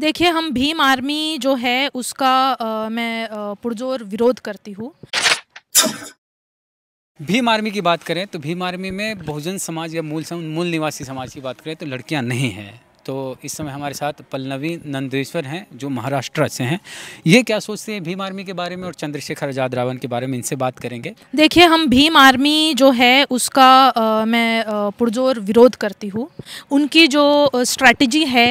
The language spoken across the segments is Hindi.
देखिए हम भीम आर्मी जो है उसका आ, मैं पुरजोर विरोध करती हूँ भीम आर्मी की बात करें तो भीम आर्मी में बहुजन समाज या मूल सम, मूल निवासी समाज की बात करें तो लड़कियां नहीं हैं तो इस समय हमारे साथ पल्लवी नंदेश्वर हैं जो महाराष्ट्र से हैं ये क्या सोचते हैं भीम आर्मी के बारे में और चंद्रशेखर आज़ाद रावण के बारे में इनसे बात करेंगे देखिए हम भीम आर्मी जो है उसका आ, मैं पुरजोर विरोध करती हूँ उनकी जो स्ट्रैटेजी है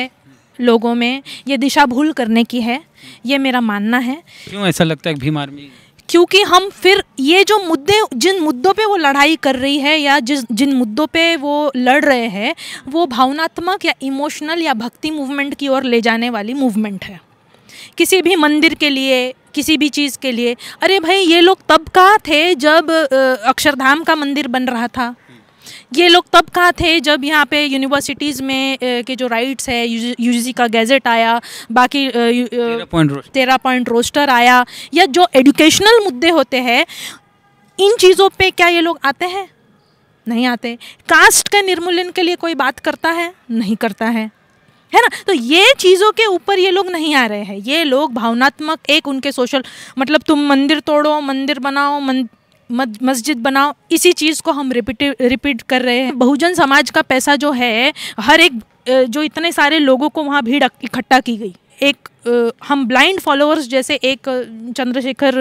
लोगों में ये दिशा भूल करने की है ये मेरा मानना है क्यों ऐसा लगता है भीम आर्मी क्योंकि हम फिर ये जो मुद्दे जिन मुद्दों पे वो लड़ाई कर रही है या जिस जिन मुद्दों पे वो लड़ रहे हैं वो भावनात्मक या इमोशनल या भक्ति मूवमेंट की ओर ले जाने वाली मूवमेंट है किसी भी मंदिर के लिए किसी भी चीज़ के लिए अरे भाई ये लोग तब कहाँ थे जब अक्षरधाम का मंदिर बन रहा था ये लोग तब कहा थे जब यहाँ पे यूनिवर्सिटीज़ में के जो राइट्स है यू यूजीसी का गैजेट आया बाकी तेरह पॉइंट रोस्टर आया या जो एडुकेशनल मुद्दे होते हैं इन चीज़ों पे क्या ये लोग आते हैं नहीं आते कास्ट के निर्मूलन के लिए कोई बात करता है नहीं करता है है ना तो ये चीज़ों के ऊपर ये लोग नहीं आ रहे हैं ये लोग भावनात्मक एक उनके सोशल मतलब तुम मंदिर तोड़ो मंदिर बनाओ मंदिर मस्जिद बनाओ इसी चीज़ को हम रिपीट रिपीट कर रहे हैं बहुजन समाज का पैसा जो है हर एक जो इतने सारे लोगों को वहाँ भीड़ इकट्ठा की गई एक हम ब्लाइंड फॉलोअर्स जैसे एक चंद्रशेखर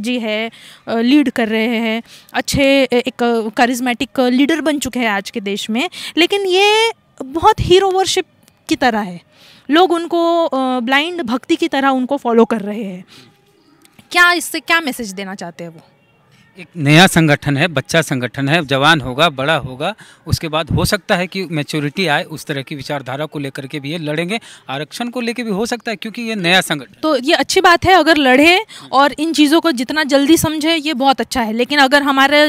जी है लीड कर रहे हैं अच्छे एक करिज्मेटिक लीडर बन चुके हैं आज के देश में लेकिन ये बहुत हीरो वर्शिप की तरह है लोग उनको ब्लाइंड भक्ति की तरह उनको फॉलो कर रहे हैं क्या इससे क्या मैसेज देना चाहते हैं वो एक नया संगठन है बच्चा संगठन है जवान होगा बड़ा होगा उसके बाद हो सकता है कि मेच्योरिटी आए उस तरह की विचारधारा को लेकर के भी ये लड़ेंगे आरक्षण को लेकर भी हो सकता है क्योंकि ये नया संगठन तो ये अच्छी बात है अगर लड़े और इन चीज़ों को जितना जल्दी समझे ये बहुत अच्छा है लेकिन अगर हमारे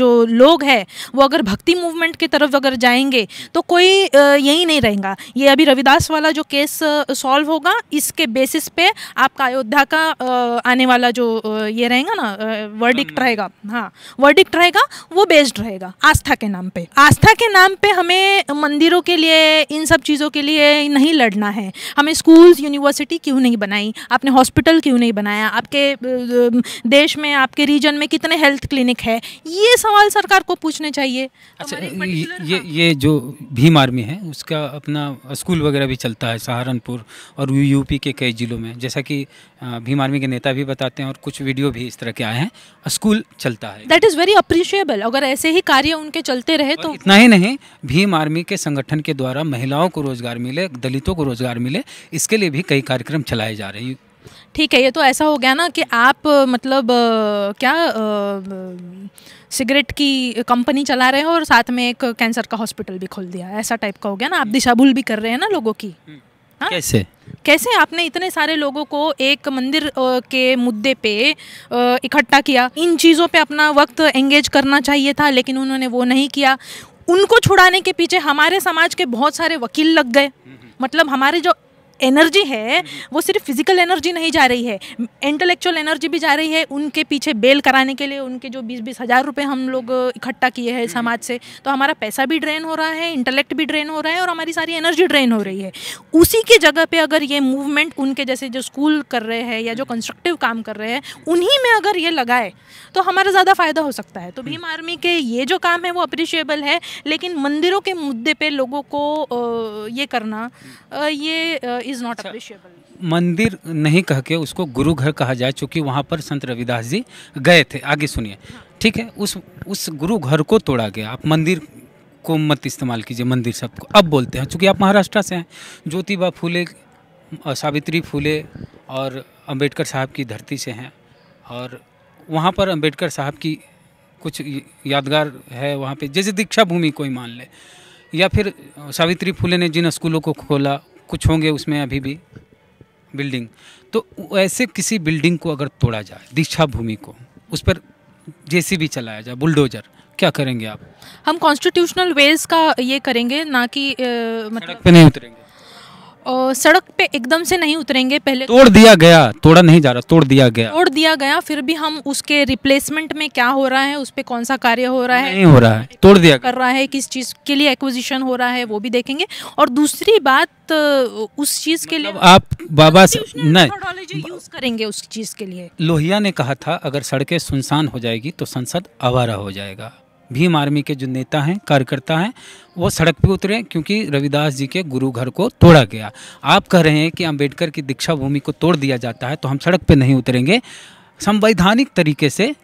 जो लोग हैं वो अगर भक्ति मूवमेंट की तरफ अगर जाएंगे तो कोई यही नहीं रहेगा ये अभी रविदास वाला जो केस सॉल्व होगा इसके बेसिस पे आपका अयोध्या का आने वाला जो ये रहेगा ना वर्डिक वर्डिक्ट हम्म। रहेगा हाँ वर्डिक्ट रहेगा वो बेस्ड रहेगा आस्था के नाम पे आस्था के नाम पे हमें मंदिरों के लिए इन सब चीज़ों के लिए नहीं लड़ना है हमें स्कूल्स यूनिवर्सिटी क्यों नहीं बनाई आपने हॉस्पिटल क्यों नहीं बनाया आपके देश में आपके रीजन में कितने हेल्थ क्लिनिक है ये सवाल सरकार को पूछने चाहिए अच्छा ये हाँ। ये जो भीम आर्मी है उसका अपना स्कूल वगैरह भी चलता है सहारनपुर और यूपी के कई जिलों में जैसा कि भीम आर्मी के नेता भी बताते हैं और कुछ वीडियो भी इस तरह के आए हैं स्कूल चलता है दैट इज़ वेरी अप्रिशिएबल अगर ऐसे ही कार्य उनके चलते रहे तो इतना ही नहीं भीम आर्मी के संगठन के द्वारा महिलाओं को रोजगार मिले दलितों को रोजगार मिले इसके लिए भी कई कार्यक्रम चलाए जा रहे हैं ठीक है ये तो ऐसा हो गया ना कि आप मतलब क्या सिगरेट की कंपनी चला रहे हैं और साथ में एक कैंसर का हॉस्पिटल भी खोल दिया ऐसा टाइप का हो गया ना आप दिशा भूल भी कर रहे हैं ना लोगों की हम्म। हा? कैसे कैसे आपने इतने सारे लोगों को एक मंदिर के मुद्दे पे इकट्ठा किया इन चीज़ों पे अपना वक्त एंगेज करना चाहिए था लेकिन उन्होंने वो नहीं किया उनको छुड़ाने के पीछे हमारे समाज के बहुत सारे वकील लग गए मतलब हमारे जो एनर्जी है हम्म। वो सिर्फ फिजिकल एनर्जी नहीं जा रही है इंटेलेक्चुअल एनर्जी भी जा रही है उनके पीछे बेल कराने के लिए उनके जो बीस बीस हज़ार रुपये हम लोग इकट्ठा किए हैं हम्म। समाज से तो हमारा पैसा भी ड्रेन हो रहा है इंटेलेक्ट भी ड्रेन हो रहा है और हमारी सारी एनर्जी ड्रेन हो रही है उसी के जगह पर अगर ये मूवमेंट उनके जैसे जो स्कूल कर रहे हैं या जो कंस्ट्रक्टिव हम्म। काम कर रहे हैं उन्हीं में अगर ये लगाए तो हमारा ज़्यादा फ़ायदा हो सकता है तो भीम आर्मी के ये जो काम है वो अप्रिशिएबल है लेकिन मंदिरों के मुद्दे पर लोगों को ये करना ये इज नॉट अप्रिशिएबल मंदिर नहीं कह के उसको गुरु घर कहा जाए चूँकि वहाँ पर संत रविदास जी गए थे आगे सुनिए ठीक है उस उस गुरु घर को तोड़ा गया आप मंदिर को मत इस्तेमाल कीजिए मंदिर को अब बोलते हैं चूंकि आप महाराष्ट्र से हैं ज्योतिबा फूले सावित्री फूले और अंबेडकर साहब की धरती से हैं और वहाँ पर अंबेडकर साहब की कुछ यादगार है वहाँ पे जैसे दीक्षा भूमि कोई मान ले या फिर सावित्री फूले ने जिन स्कूलों को खोला कुछ होंगे उसमें अभी भी बिल्डिंग तो ऐसे किसी बिल्डिंग को अगर तोड़ा जाए दीक्षा भूमि को उस पर जेसीबी चलाया जाए बुलडोजर क्या करेंगे आप हम कॉन्स्टिट्यूशनल वेज का ये करेंगे ना कि मतलब पे नहीं उतरेंगे और सड़क पे एकदम से नहीं उतरेंगे पहले तोड़ दिया गया तोड़ा नहीं जा रहा तोड़ दिया गया तोड़ दिया गया फिर भी हम उसके रिप्लेसमेंट में क्या हो रहा है उस पर कौन सा कार्य हो रहा है नहीं हो रहा है तोड़ दिया कर रहा है किस चीज़ के लिए एक्विजिशन हो रहा है वो भी देखेंगे और दूसरी बात उस चीज़ के लिए मतलब आप बाबा नहीं यूज करेंगे उस चीज़ के लिए लोहिया ने कहा था अगर सड़कें सुनसान हो जाएगी तो संसद आवारा हो जाएगा भीम आर्मी के जो नेता हैं कार्यकर्ता हैं वो सड़क पे उतरे क्योंकि रविदास जी के गुरु घर को तोड़ा गया आप कह रहे हैं कि अम्बेडकर की दीक्षा भूमि को तोड़ दिया जाता है तो हम सड़क पे नहीं उतरेंगे संवैधानिक तरीके से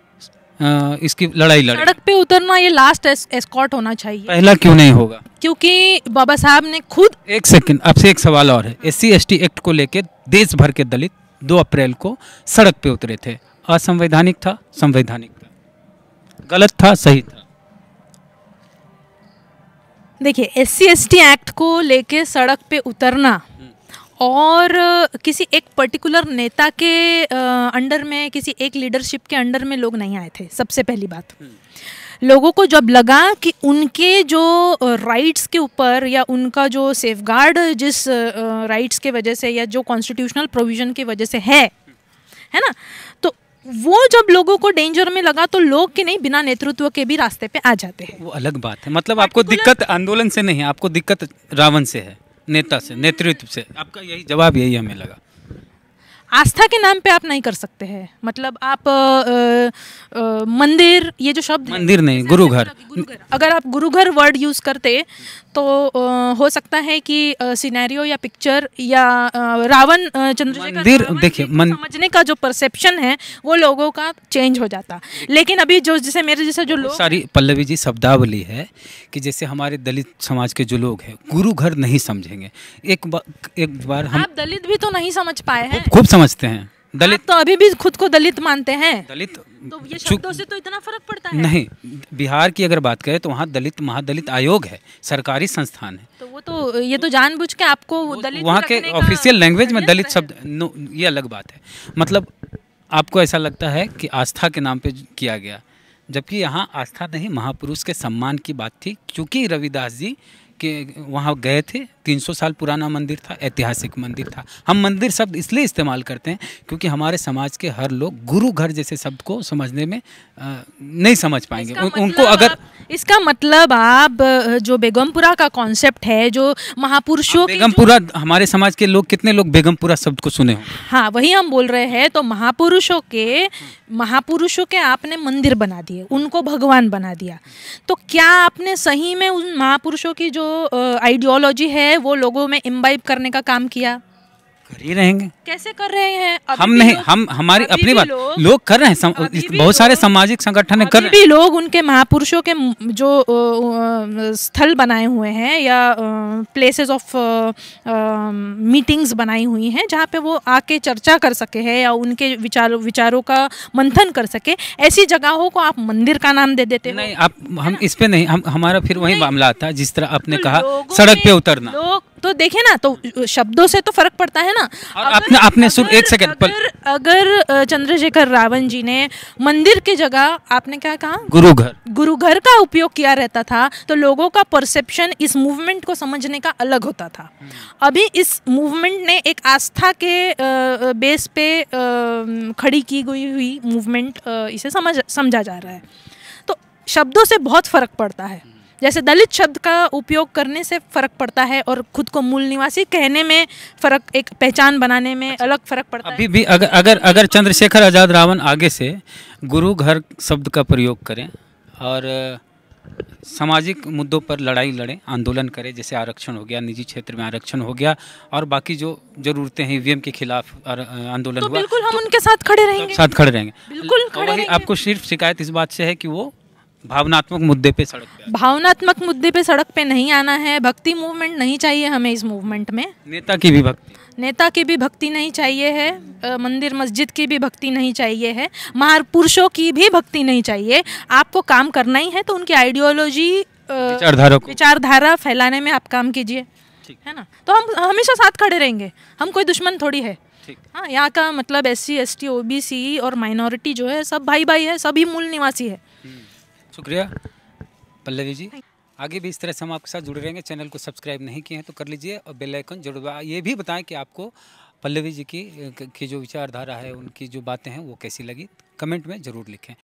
इसकी लड़ाई लड़े सड़क पे उतरना ये लास्ट एस, एस्कॉर्ट होना चाहिए पहला क्यों नहीं होगा क्योंकि बाबा साहब ने खुद एक सेकंड आपसे एक सवाल और है एस सी एक्ट को लेकर देश भर के दलित दो अप्रैल को सड़क पे उतरे थे असंवैधानिक था संवैधानिक था गलत था सही था देखिए एस सी एक्ट को लेके सड़क पे उतरना और किसी एक पर्टिकुलर नेता के अंडर में किसी एक लीडरशिप के अंडर में लोग नहीं आए थे सबसे पहली बात लोगों को जब लगा कि उनके जो राइट्स के ऊपर या उनका जो सेफ गार्ड जिस राइट्स के वजह से या जो कॉन्स्टिट्यूशनल प्रोविज़न की वजह से है है ना वो जब लोगों को डेंजर में लगा तो लोग के नहीं बिना नेतृत्व के भी रास्ते पे आ जाते हैं वो अलग बात है मतलब आपको दिक्कत आंदोलन से नहीं आपको दिक्कत रावण से है नेता से नेतृत्व से आपका यही जवाब यही हमें लगा आस्था के नाम पे आप नहीं कर सकते हैं मतलब आप आ, आ, मंदिर ये जो शब्द मंदिर नहीं गुरु घर अगर आप गुरु घर वर्ड यूज़ करते तो आ, हो सकता है कि सिनेरियो या पिक्चर या रावण चंद्रशेखर मंदिर देखिए समझने का जो परसेप्शन है वो लोगों का चेंज हो जाता लेकिन अभी जो जैसे मेरे जैसे जो लोग सारी पल्लवी जी शब्दावली है कि जैसे हमारे दलित समाज के जो लोग हैं गुरु घर नहीं समझेंगे एक बार एक बार हम आप दलित भी तो नहीं समझ पाए हैं खूब समझते हैं दलित तो अभी भी खुद को दलित मानते हैं दलित तो ये शब्दों से तो इतना फर्क पड़ता है नहीं बिहार की अगर बात करें तो वहाँ दलित महादलित आयोग है सरकारी संस्थान है तो वो तो ये तो जानबूझ के आपको तो दलित वहाँ के ऑफिशियल लैंग्वेज में दलित शब्द ये अलग बात है मतलब आपको ऐसा लगता है कि आस्था के नाम पे किया गया जबकि यहाँ आस्था नहीं महापुरुष के सम्मान की बात थी क्योंकि रविदास जी के वहाँ गए थे 300 साल पुराना मंदिर था ऐतिहासिक मंदिर था हम मंदिर शब्द इसलिए इस्तेमाल करते हैं क्योंकि हमारे समाज के हर लोग गुरु घर जैसे शब्द को समझने में नहीं समझ पाएंगे मतलब उनको अगर इसका मतलब आप जो बेगमपुरा का कॉन्सेप्ट है जो महापुरुषों बेगमपुरा हमारे समाज के लोग कितने लोग बेगमपुरा शब्द को सुने हाँ वही हम बोल रहे हैं तो महापुरुषों के महापुरुषों के आपने मंदिर बना दिए उनको भगवान बना दिया तो क्या आपने सही में उन महापुरुषों की जो आइडियोलॉजी है वो लोगों में इम्बाइब करने का काम किया कर ही रहेंगे कैसे कर रहे हैं हम नहीं हम हमारी अपनी बात लोग, लोग कर रहे हैं सम, बहुत सारे सामाजिक संगठन कर भी लोग उनके महापुरुषों के जो स्थल बनाए हुए हैं या प्लेसेस ऑफ मीटिंग्स बनाई हुई हैं जहाँ पे वो आके चर्चा कर सके है या उनके विचार विचारों का मंथन कर सके ऐसी जगहों को आप मंदिर का नाम दे देते नहीं आप हम इस पे नहीं हम हमारा फिर वही मामला आता है जिस तरह आपने तो कहा सड़क पे उतरना लोग तो देखे ना तो शब्दों से तो फर्क पड़ता है ना अपने आपने सुन एक सेकंड अगर, अगर चंद्रशेखर रावण जी ने मंदिर की जगह आपने क्या कहा गुरु घर गुरु घर का उपयोग किया रहता था तो लोगों का परसेप्शन इस मूवमेंट को समझने का अलग होता था हम्म। अभी इस मूवमेंट ने एक आस्था के बेस पे खड़ी की गई हुई मूवमेंट इसे समझ समझा जा रहा है तो शब्दों से बहुत फर्क पड़ता है जैसे दलित शब्द का उपयोग करने से फ़र्क पड़ता है और खुद को मूल निवासी कहने में फ़र्क एक पहचान बनाने में अच्छा। अलग फ़र्क पड़ता अभी है भी अगर अगर अगर चंद्रशेखर आज़ाद रावण आगे से गुरु घर शब्द का प्रयोग करें और सामाजिक मुद्दों पर लड़ाई लड़ें आंदोलन करें जैसे आरक्षण हो गया निजी क्षेत्र में आरक्षण हो गया और बाकी जो ज़रूरतें हैं ईवीएम के खिलाफ आंदोलन तो हुआ बिल्कुल हम तो उनके साथ खड़े रहेंगे साथ खड़े रहेंगे बिल्कुल खड़े रहेंगे। आपको सिर्फ शिकायत इस बात से है कि वो भावनात्मक मुद्दे पे सड़क पे भावनात्मक मुद्दे पे सड़क पे नहीं आना है भक्ति मूवमेंट नहीं चाहिए हमें इस मूवमेंट में नेता की भी भक्ति नेता की भी भक्ति नहीं चाहिए है मंदिर मस्जिद की भी भक्ति नहीं चाहिए है महापुरुषों की भी भक्ति नहीं चाहिए आपको काम करना ही है तो उनकी आइडियोलॉजी विचारधारा फैलाने में आप काम कीजिए है ना तो हम हमेशा साथ खड़े रहेंगे हम कोई दुश्मन थोड़ी है हाँ यहाँ का मतलब S C S T O B C और माइनॉरिटी जो है सब भाई भाई है सभी मूल निवासी है शुक्रिया पल्लवी जी आगे भी इस तरह से हम आपके साथ जुड़े रहेंगे चैनल को सब्सक्राइब नहीं किए हैं तो कर लीजिए और बेल आइकन जरूर ये भी बताएं कि आपको पल्लवी जी की की जो विचारधारा है उनकी जो बातें हैं वो कैसी लगी कमेंट में ज़रूर लिखें